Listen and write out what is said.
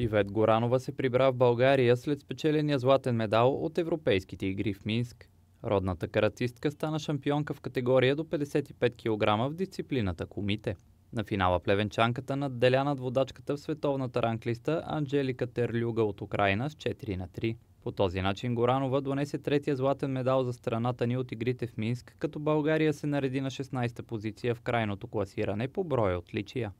Ивет Горанова се прибра в България след спечеления златен медал от Европейските игри в Минск. Родната каратистка стана шампионка в категория до 55 кг в дисциплината комите. На финала плевенчанката надделя над водачката в световната ранглиста Анджелика Терлюга от Украина с 4 на 3. По този начин Горанова донесе третия златен медал за страната ни от игрите в Минск, като България се нареди на 16-та позиция в крайното класиране по броя отличия.